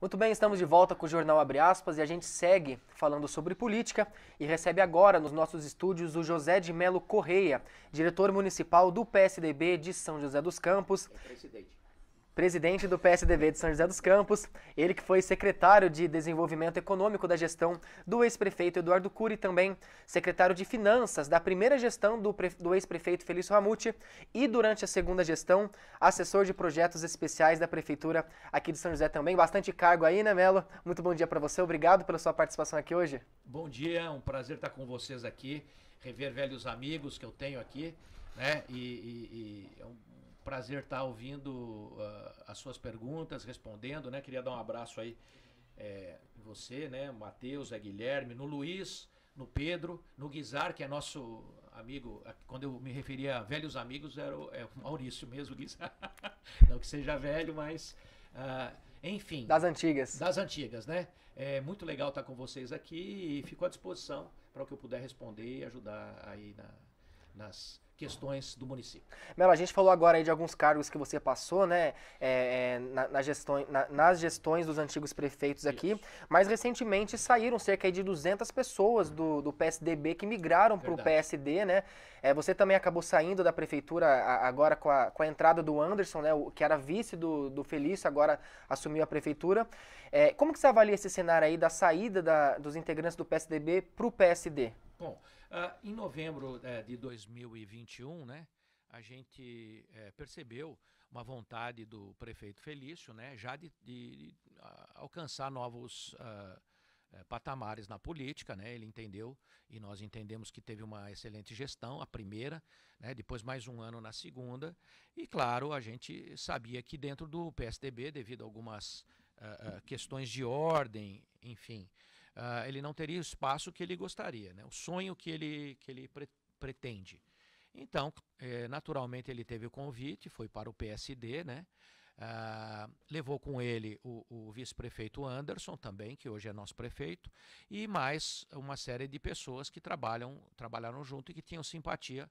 Muito bem, estamos de volta com o Jornal Abre Aspas e a gente segue falando sobre política e recebe agora nos nossos estúdios o José de Melo Correia, diretor municipal do PSDB de São José dos Campos. É presidente presidente do PSDB de São José dos Campos, ele que foi secretário de Desenvolvimento Econômico da gestão do ex-prefeito Eduardo Cury, também secretário de Finanças da primeira gestão do, do ex-prefeito Felício Ramute e durante a segunda gestão, assessor de projetos especiais da prefeitura aqui de São José também. Bastante cargo aí, né, Melo? Muito bom dia para você, obrigado pela sua participação aqui hoje. Bom dia, um prazer estar com vocês aqui, rever velhos amigos que eu tenho aqui, né? E, e, e é um prazer estar tá ouvindo uh, as suas perguntas, respondendo, né? Queria dar um abraço aí é, você, né? Matheus, é Guilherme, no Luiz, no Pedro, no Guizar, que é nosso amigo. Quando eu me referia a velhos amigos, era o, é o Maurício mesmo, Guizar. Não que seja velho, mas. Uh, enfim. Das antigas. Das antigas, né? É muito legal estar tá com vocês aqui e fico à disposição para o que eu puder responder e ajudar aí na, nas questões do município. Melo, a gente falou agora aí de alguns cargos que você passou, né, é, é na, na gestão, na, nas gestões dos antigos prefeitos Isso. aqui, mas recentemente saíram cerca de 200 pessoas do, do PSDB que migraram para o PSD, né, é, você também acabou saindo da prefeitura agora com a, com a entrada do Anderson, né, o, que era vice do, do Felício, agora assumiu a prefeitura. É, como que você avalia esse cenário aí da saída da, dos integrantes do PSDB para o PSD? Bom, ah, em novembro é, de 2021, né, a gente é, percebeu uma vontade do prefeito Felício, né, já de, de, de alcançar novos ah, é, patamares na política, né? Ele entendeu e nós entendemos que teve uma excelente gestão, a primeira, né? depois mais um ano na segunda. E claro, a gente sabia que dentro do PSDB, devido a algumas ah, questões de ordem, enfim, uh, ele não teria o espaço que ele gostaria, né? o sonho que ele, que ele pre pretende. Então, é, naturalmente, ele teve o convite, foi para o PSD, né? Uh, levou com ele o, o vice-prefeito Anderson, também, que hoje é nosso prefeito, e mais uma série de pessoas que trabalham, trabalharam junto e que tinham simpatia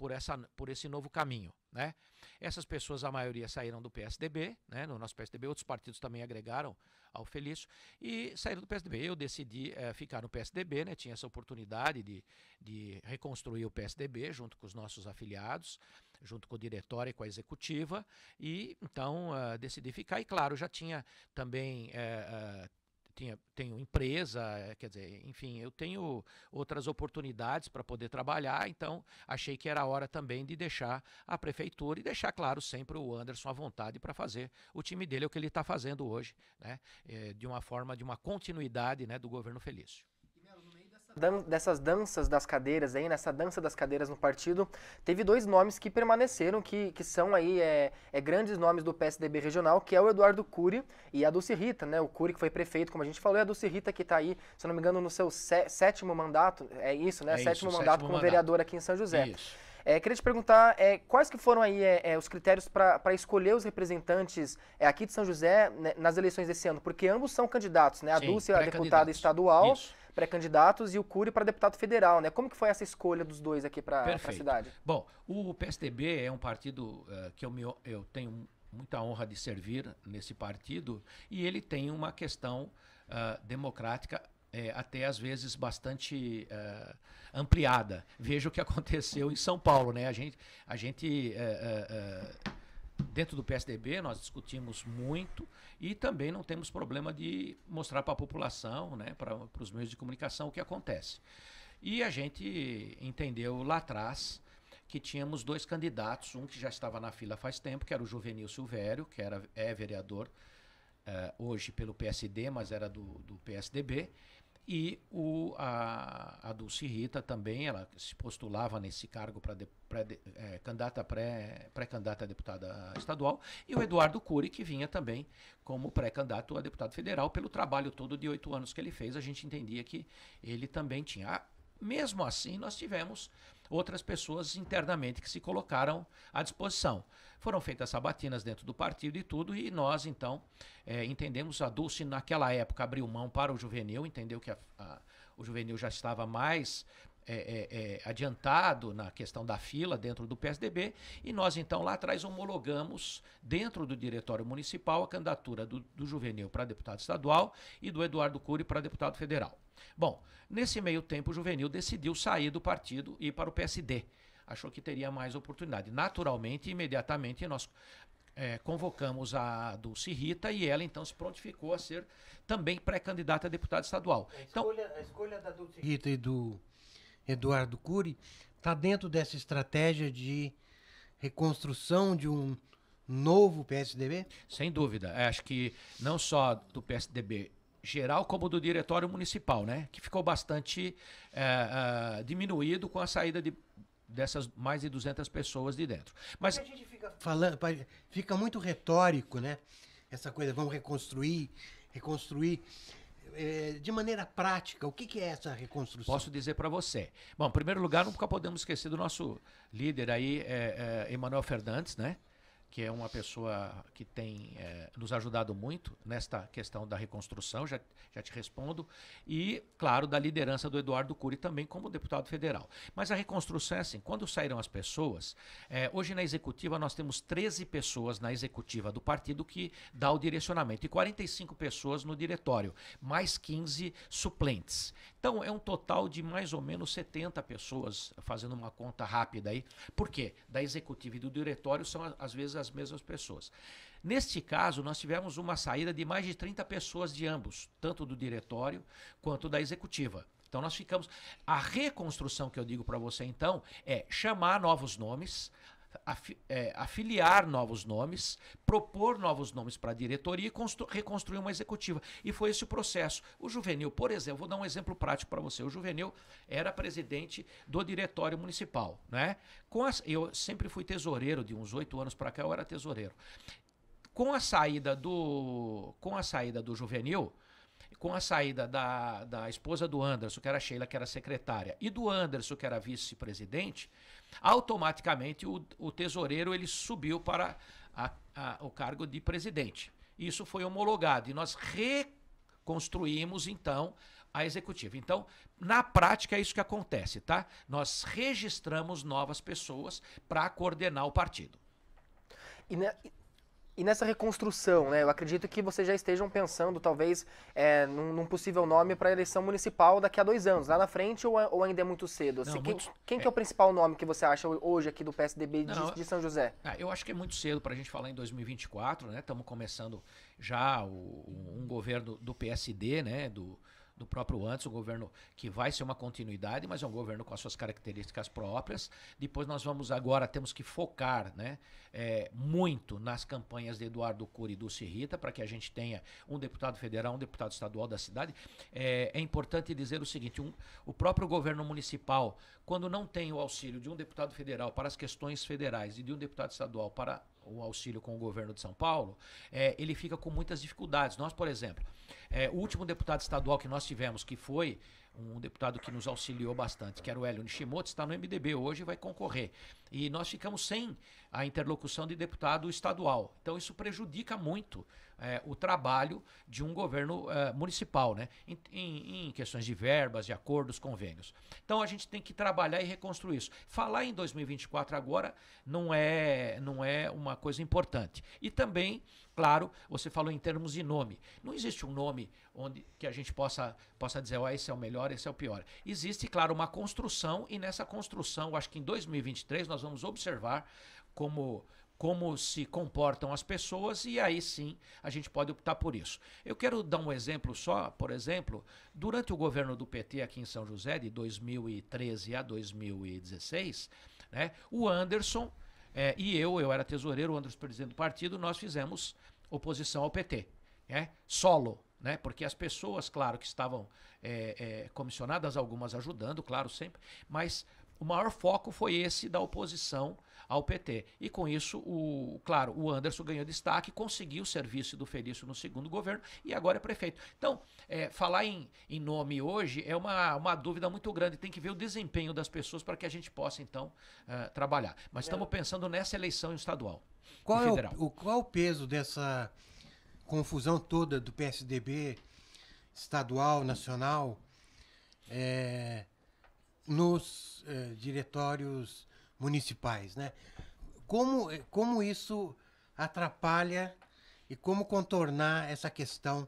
por, essa, por esse novo caminho. Né? Essas pessoas, a maioria saíram do PSDB, né? no nosso PSDB, outros partidos também agregaram ao Felício e saíram do PSDB. Eu decidi é, ficar no PSDB, né? tinha essa oportunidade de, de reconstruir o PSDB junto com os nossos afiliados, junto com o diretório e com a executiva, e então uh, decidi ficar. E claro, já tinha também. Uh, uh, tenho, tenho empresa, eh, quer dizer, enfim, eu tenho outras oportunidades para poder trabalhar, então achei que era hora também de deixar a prefeitura e deixar, claro, sempre o Anderson à vontade para fazer o time dele, é o que ele está fazendo hoje, né? É, de uma forma, de uma continuidade né, do governo Felício dan dessas danças das cadeiras aí, nessa dança das cadeiras no partido, teve dois nomes que permaneceram, que, que são aí é, é grandes nomes do PSDB regional, que é o Eduardo Cury e a Dulce Rita, né? O Cury que foi prefeito, como a gente falou, e a Dulce Rita que está aí, se não me engano, no seu sétimo mandato, é isso, né? É sétimo, isso, mandato sétimo como vereador aqui em São José. Isso. É, queria te perguntar é, quais que foram aí é, é os critérios para escolher os representantes é, aqui de São José né, nas eleições desse ano, porque ambos são candidatos, né? A Sim, Dulce é a deputada estadual isso pré-candidatos e o Cury para deputado federal, né? Como que foi essa escolha dos dois aqui para a cidade? Bom, o PSDB é um partido uh, que eu, me, eu tenho muita honra de servir nesse partido e ele tem uma questão uh, democrática é, até às vezes bastante uh, ampliada. Veja o que aconteceu em São Paulo, né? A gente, a gente uh, uh, dentro do PSDB nós discutimos muito e também não temos problema de mostrar para a população, né, para os meios de comunicação o que acontece. E a gente entendeu lá atrás que tínhamos dois candidatos, um que já estava na fila faz tempo, que era o Juvenil Silvério, que era, é vereador uh, hoje pelo PSD, mas era do, do PSDB, e o, a, a Dulce Rita também, ela se postulava nesse cargo para é, candidata pré, pré-candidata a deputada estadual, e o Eduardo Cury, que vinha também como pré-candidato a deputado federal, pelo trabalho todo de oito anos que ele fez, a gente entendia que ele também tinha. Ah, mesmo assim, nós tivemos outras pessoas internamente que se colocaram à disposição. Foram feitas sabatinas dentro do partido e tudo, e nós, então, é, entendemos a Dulce, naquela época, abriu mão para o juvenil, entendeu que a, a, o juvenil já estava mais é, é, é, adiantado na questão da fila dentro do PSDB, e nós então lá atrás homologamos dentro do Diretório Municipal a candidatura do, do Juvenil para deputado estadual e do Eduardo Cury para deputado federal. Bom, nesse meio tempo o Juvenil decidiu sair do partido e ir para o PSD. Achou que teria mais oportunidade. Naturalmente, imediatamente, nós é, convocamos a Dulce Rita e ela então se prontificou a ser também pré-candidata a deputada estadual. A, então, a escolha da Dulce Rita e do Eduardo Cury, está dentro dessa estratégia de reconstrução de um novo PSDB? Sem dúvida. É, acho que não só do PSDB geral como do diretório municipal, né? Que ficou bastante é, é, diminuído com a saída de, dessas mais de 200 pessoas de dentro. Mas a gente fica falando, fica muito retórico, né? Essa coisa, vamos reconstruir, reconstruir. É, de maneira prática, o que, que, é essa reconstrução? Posso dizer para você. Bom, em primeiro lugar, nunca podemos esquecer do nosso líder aí, é, é, Emanuel Fernandes, né? que é uma pessoa que tem é, nos ajudado muito nesta questão da reconstrução, já, já te respondo, e, claro, da liderança do Eduardo Cury também como deputado federal. Mas a reconstrução é assim, quando saíram as pessoas, é, hoje na executiva nós temos 13 pessoas na executiva do partido que dá o direcionamento, e 45 pessoas no diretório, mais 15 suplentes. Então é um total de mais ou menos 70 pessoas, fazendo uma conta rápida aí, porque da executiva e do diretório são, às vezes, as mesmas pessoas. Neste caso, nós tivemos uma saída de mais de 30 pessoas de ambos, tanto do diretório quanto da executiva. Então nós ficamos. A reconstrução que eu digo para você então é chamar novos nomes, é, afiliar novos nomes, propor novos nomes para a diretoria e reconstruir uma executiva. E foi esse o processo. O Juvenil, por exemplo, vou dar um exemplo prático para você. O Juvenil era presidente do diretório municipal. Né? Com as, eu sempre fui tesoureiro, de uns oito anos para cá eu era tesoureiro. Com a saída do, com a saída do Juvenil, com a saída da, da esposa do Anderson, que era Sheila, que era secretária, e do Anderson, que era vice-presidente, automaticamente o, o tesoureiro ele subiu para a, a, o cargo de presidente. Isso foi homologado e nós reconstruímos então a executiva. Então, na prática é isso que acontece, tá? Nós registramos novas pessoas para coordenar o partido. E, né, e nessa reconstrução, né, eu acredito que vocês já estejam pensando, talvez, é, num, num possível nome para a eleição municipal daqui a dois anos, lá na frente ou, é, ou ainda é muito cedo? Assim, não, quem, muito... quem é... que é o principal nome que você acha hoje aqui do PSDB de, não, de São José? Ah, eu acho que é muito cedo para a gente falar em 2024, né? Estamos começando já o, um governo do PSD, né? Do, do próprio antes, o governo que vai ser uma continuidade, mas é um governo com as suas características próprias. Depois nós vamos agora, temos que focar né, é, muito nas campanhas de Eduardo Cury e Dulce Rita, para que a gente tenha um deputado federal, um deputado estadual da cidade. É, é importante dizer o seguinte, um, o próprio governo municipal, quando não tem o auxílio de um deputado federal para as questões federais e de um deputado estadual para o auxílio com o governo de São Paulo, é, ele fica com muitas dificuldades. Nós, por exemplo, é, o último deputado estadual que nós tivemos, que foi um deputado que nos auxiliou bastante, que era o Hélio Nishimoto, está no MDB hoje e vai concorrer. E nós ficamos sem a interlocução de deputado estadual. Então isso prejudica muito é, o trabalho de um governo é, municipal, né? Em, em, em, questões de verbas, de acordos, convênios. Então a gente tem que trabalhar e reconstruir isso. Falar em 2024 agora não é, não é uma coisa importante. E também, claro, você falou em termos de nome. Não existe um nome onde que a gente possa, possa dizer, oh, esse é o melhor pior, esse é o pior. Existe, claro, uma construção, e nessa construção, acho que em 2023, nós vamos observar como como se comportam as pessoas e aí sim a gente pode optar por isso. Eu quero dar um exemplo só, por exemplo, durante o governo do PT aqui em São José de 2013 a 2016, né, o Anderson é, e eu, eu era tesoureiro, o Anderson presidente do partido, nós fizemos oposição ao PT, né, solo, né? Porque as pessoas, claro, que estavam é, é, comissionadas, algumas ajudando, claro, sempre, mas o maior foco foi esse da oposição ao PT. E com isso, o, claro, o Anderson ganhou destaque, conseguiu o serviço do Felício no segundo governo e agora é prefeito. Então, é, falar em, em nome hoje é uma, uma dúvida muito grande. Tem que ver o desempenho das pessoas para que a gente possa, então, ah, trabalhar. Mas é. estamos pensando nessa eleição estadual. Qual, É o, o, qual é o peso dessa confusão toda do PSDB estadual, nacional, é, nos é, diretórios municipais, né? Como, é, como isso atrapalha e como contornar essa questão?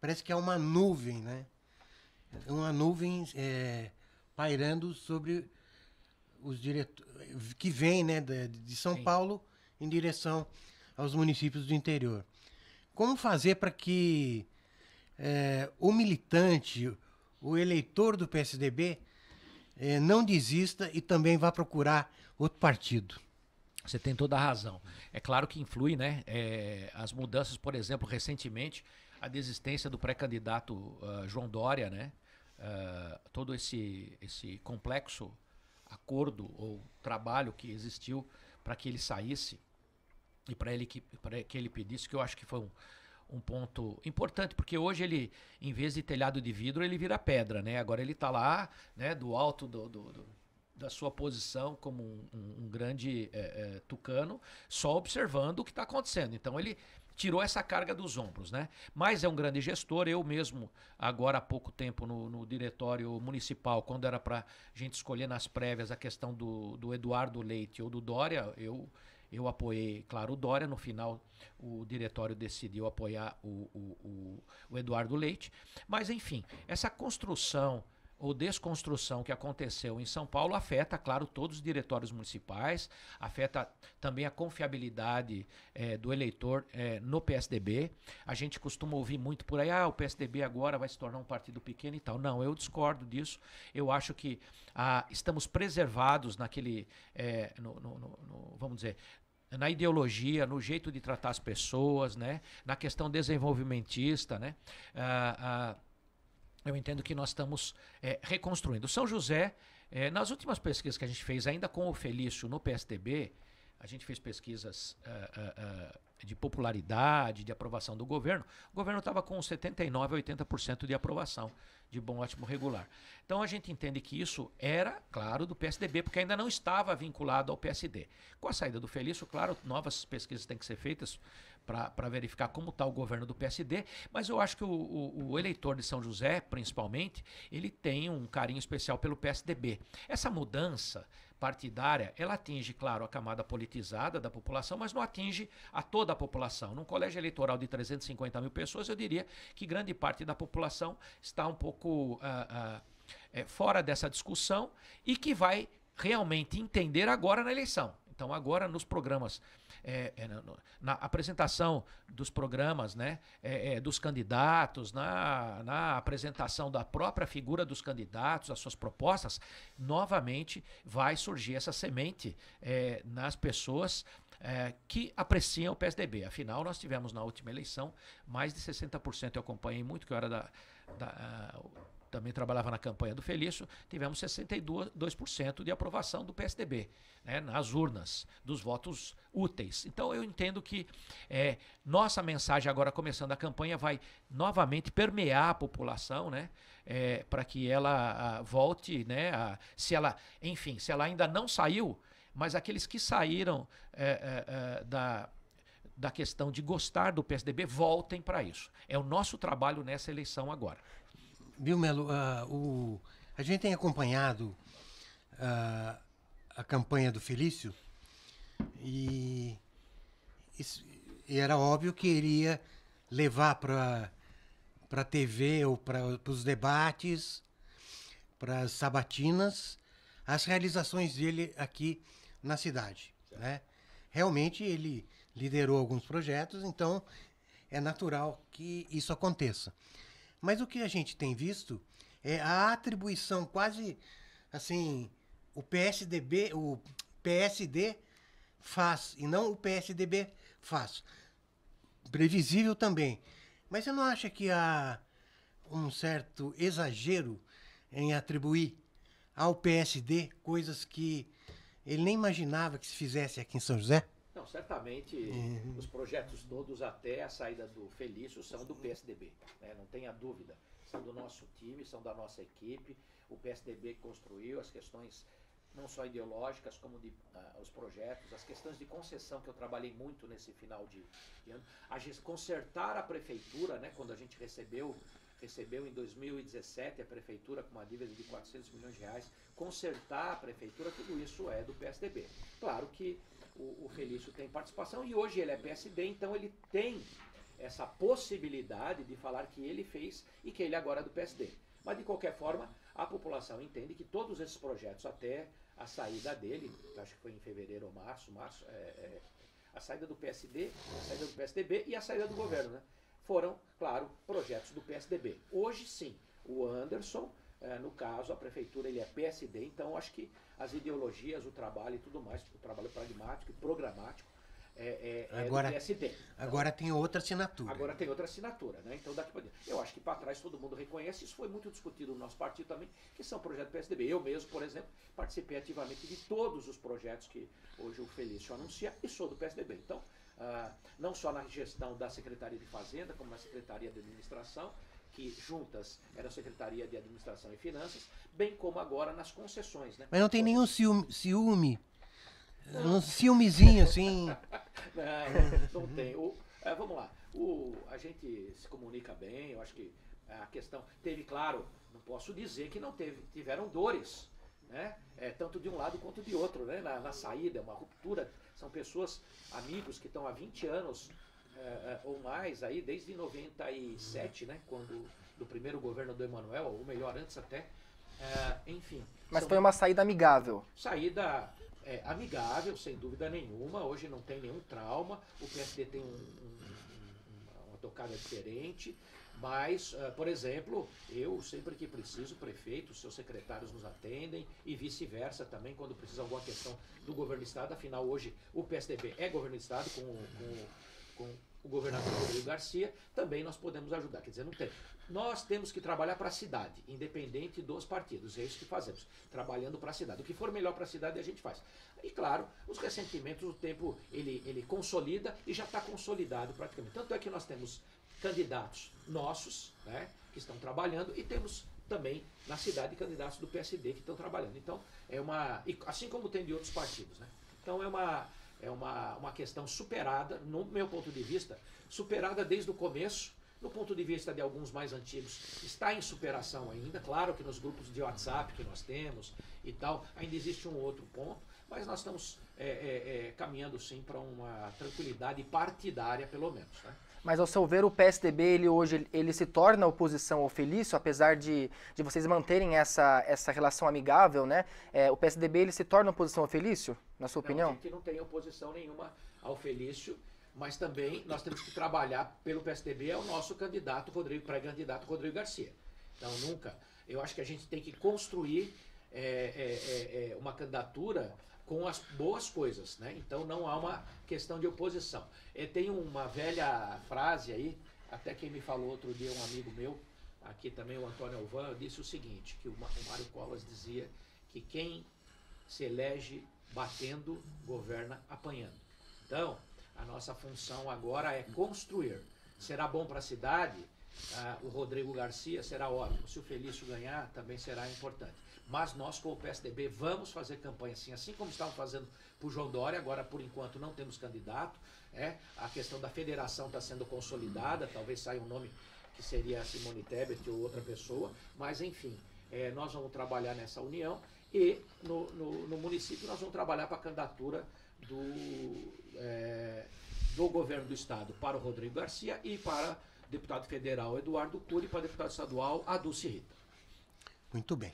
Parece que é uma nuvem, né? Uma nuvem é, pairando sobre os diretores que vem, né, de, de São Sim. Paulo em direção aos municípios do interior. Como fazer para que é, o militante, o eleitor do PSDB, é, não desista e também vá procurar outro partido? Você tem toda a razão. É claro que influi, né? É, as mudanças, por exemplo, recentemente, a desistência do pré-candidato uh, João Dória, né? Uh, todo esse, esse complexo acordo ou trabalho que existiu para que ele saísse e para ele que, para que ele pedisse, que eu acho que foi um, um ponto importante, porque hoje ele, em vez de telhado de vidro, ele vira pedra, né? Agora ele está lá, né, do alto do, do, do da sua posição como um, um, um grande é, é, tucano, só observando o que está acontecendo. Então ele tirou essa carga dos ombros, né? Mas é um grande gestor. Eu mesmo, agora há pouco tempo no, no diretório municipal, quando era para gente escolher nas prévias a questão do, do Eduardo Leite ou do Dória, eu eu apoiei, claro, o Dória. No final, o diretório decidiu apoiar o, o, o, o Eduardo Leite. Mas, enfim, essa construção ou desconstrução que aconteceu em São Paulo afeta, claro, todos os diretórios municipais, afeta também a confiabilidade é, do eleitor é, no PSDB. A gente costuma ouvir muito por aí, ah, o PSDB agora vai se tornar um partido pequeno e tal. Não, eu discordo disso. Eu acho que ah, estamos preservados naquele, é, no, no, no, vamos dizer, na ideologia, no jeito de tratar as pessoas, né? na questão desenvolvimentista, né? Ah, ah, eu entendo que nós estamos é, reconstruindo. São José, é, nas últimas pesquisas que a gente fez, ainda com o Felício no PSDB, a gente fez pesquisas uh, uh, uh, de popularidade, de aprovação do governo. O governo estava com 79% a 80% de aprovação, de bom, ótimo, regular. Então a gente entende que isso era, claro, do PSDB, porque ainda não estava vinculado ao PSD. Com a saída do Felício, claro, novas pesquisas têm que ser feitas para verificar como está o governo do PSD, mas eu acho que o, o, o, eleitor de São José, principalmente, ele tem um carinho especial pelo PSDB. Essa mudança partidária, ela atinge, claro, a camada politizada da população, mas não atinge a toda a população. Num colégio eleitoral de 350 mil pessoas, eu diria que grande parte da população está um pouco uh, uh, é, fora dessa discussão e que vai realmente entender agora na eleição. Então, agora nos programas é, é, na apresentação dos programas, né, é, é, dos candidatos, na, na apresentação da própria figura dos candidatos, as suas propostas, novamente vai surgir essa semente é, nas pessoas é, que apreciam o PSDB. Afinal, nós tivemos na última eleição mais de 60%. Eu acompanhei muito que eu era da, da, ah, também trabalhava na campanha do Felício, tivemos 62% de aprovação do PSDB né, nas urnas, dos votos úteis. Então eu entendo que é, nossa mensagem agora começando a campanha vai novamente permear a população, né? É, para que ela a, volte, né? A, se ela, enfim, se ela ainda não saiu, mas aqueles que saíram é, é, é da da questão de gostar do PSDB, voltem para isso. É o nosso trabalho nessa eleição agora. Viu, Melo? Uh, o... A gente tem acompanhado uh, a campanha do Felício e... Isso... era óbvio que iria levar para para TV ou para os debates, para as sabatinas, as realizações dele aqui na cidade. Né? Realmente ele liderou alguns projetos, então é natural que isso aconteça. Mas o que a gente tem visto é a atribuição quase assim, o PSDB, o PSD faz e não o PSDB faz. Previsível também. Mas você não acha que há um certo exagero em atribuir ao PSD coisas que ele nem imaginava que se fizesse aqui em São José? Não, certamente uhum. os projetos todos até a saída do Felício são do PSDB, né? não tenha dúvida. São do nosso time, são da nossa equipe. O PSDB construiu as questões não só ideológicas, como de, uh, os projetos, as questões de concessão, que eu trabalhei muito nesse final de, de ano. A consertar a prefeitura, né, quando a gente recebeu recebeu em 2017 a prefeitura com uma dívida de 400 milhões de reais, consertar a prefeitura, tudo isso é do PSDB. Claro que o, o Felício tem participação e hoje ele é PSD, então ele tem essa possibilidade de falar que ele fez e que ele agora é do PSD. Mas de qualquer forma, a população entende que todos esses projetos, até a saída dele, acho que foi em fevereiro ou março, março, é, é, a saída do PSD, a saída do PSDB e a saída do governo, né? Foram, claro, projetos do PSDB. Hoje sim, o Anderson eh, no caso, a prefeitura ele é PSD, então acho que as ideologias, o trabalho e tudo mais, o trabalho pragmático e programático é, é, é agora, é PSD. Agora tem outra assinatura. Agora tem outra assinatura, né? Então daqui para Eu acho que para trás todo mundo reconhece, isso foi muito discutido no nosso partido também, que são projetos PSDB. Eu mesmo, por exemplo, participei ativamente de todos os projetos que hoje o Felício anuncia e sou do PSDB. Então, ah, não só na gestão da Secretaria de Fazenda, como na Secretaria de Administração, que juntas era Secretaria de Administração e Finanças, bem como agora nas concessões. Né? Mas não tem nenhum ciúme, ciúme um ciúmezinho assim. não, não tem. O, é, vamos lá. O, a gente se comunica bem, eu acho que a questão teve, claro, não posso dizer que não teve, tiveram dores, né? É, tanto de um lado quanto de outro, né? Na, na saída, é uma ruptura. São pessoas, amigos que estão há 20 anos uh, ou mais aí desde 97, né, quando do primeiro governo do Emanuel, ou melhor, antes até. Uh, enfim. Mas foi uma saída amigável. Saída é, amigável, sem dúvida nenhuma. Hoje não tem nenhum trauma. O PSD tem um, um, uma tocada diferente. Mas, uh, por exemplo, eu sempre que preciso, prefeito, seus secretários nos atendem e vice-versa também, quando precisa alguma questão do governo do Estado. Afinal, hoje o PSDB é governo do Estado com, com, com o governador Rodrigo Garcia, também nós podemos ajudar. Quer dizer, não tem. Nós temos que trabalhar para a cidade, independente dos partidos. É isso que fazemos, trabalhando para a cidade. O que for melhor para a cidade, a gente faz. E claro, os ressentimentos, o tempo, ele, ele consolida e já está consolidado praticamente. Tanto é que nós temos candidatos nossos, né, que estão trabalhando, e temos também na cidade candidatos do PSD que estão trabalhando. Então, é uma. Assim como tem de outros partidos, né? Então é uma, é uma, uma questão superada, no meu ponto de vista, superada desde o começo. no ponto de vista de alguns mais antigos, está em superação ainda. Claro que nos grupos de WhatsApp que nós temos e tal, ainda existe um outro ponto, mas nós estamos é, é, é, caminhando sim para uma tranquilidade partidária, pelo menos. Né? Mas ao seu ver, o PSDB ele hoje ele se torna oposição ao Felício, apesar de, de vocês manterem essa, essa relação amigável, né? É, o PSDB ele se torna oposição ao Felício, na sua não, opinião? Que não tem oposição nenhuma ao Felício, mas também nós temos que trabalhar pelo PSDB é o nosso candidato Rodrigo, pré-candidato Rodrigo Garcia. Então nunca. Eu acho que a gente tem que construir é, é, é, é uma candidatura com as boas coisas, né? Então não há uma questão de oposição. E é, tem uma velha frase aí, até quem me falou outro dia, um amigo meu, aqui também o Antônio Alvan, disse o seguinte, que o Mário Colas dizia que quem se elege batendo, governa apanhando. Então, a nossa função agora é construir. Será bom para a cidade? Ah, o Rodrigo Garcia será ótimo. Se o Felício ganhar, também será importante. Mas nós, como PSDB, vamos fazer campanha assim, assim como estavam fazendo para o João Dória, agora por enquanto não temos candidato. É? A questão da federação está sendo consolidada, talvez saia um nome que seria Simone Tebet ou outra pessoa, mas enfim, é, nós vamos trabalhar nessa união e no, no, no município nós vamos trabalhar para a candidatura do, é, do governo do estado para o Rodrigo Garcia e para deputado federal Eduardo Cury, para deputado estadual Adulce Rita. Muito bem.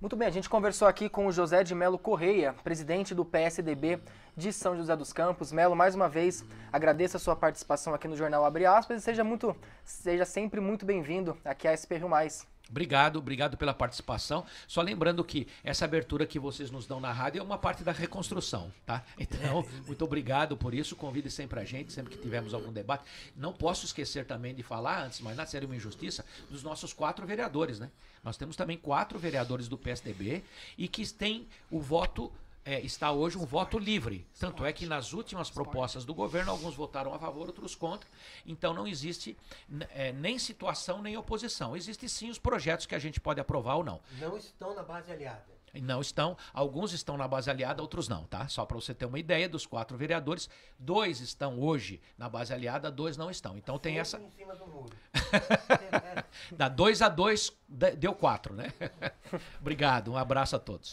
Muito bem, a gente conversou aqui com o José de Melo Correia, presidente do PSDB de São José dos Campos. Melo, mais uma vez, agradeço a sua participação aqui no Jornal Abre Aspas e seja, muito, seja sempre muito bem-vindo aqui à Mais. Obrigado, obrigado pela participação. Só lembrando que essa abertura que vocês nos dão na rádio é uma parte da reconstrução, tá? Então, muito obrigado por isso. Convide sempre a gente, sempre que tivermos algum debate. Não posso esquecer também de falar, antes mas nada, seria uma injustiça, dos nossos quatro vereadores, né? Nós temos também quatro vereadores do PSDB e que têm o voto é, está hoje um voto livre. Tanto é que nas últimas propostas do governo, alguns votaram a favor, outros contra. Então não existe é, nem situação nem oposição. Existem sim os projetos que a gente pode aprovar ou não. Não estão na base aliada. Não estão. Alguns estão na base aliada, outros não, tá? Só para você ter uma ideia, dos quatro vereadores, dois estão hoje na base aliada, dois não estão. Então tem essa. Em cima do muro. da dois a dois deu quatro, né? Obrigado. Um abraço a todos.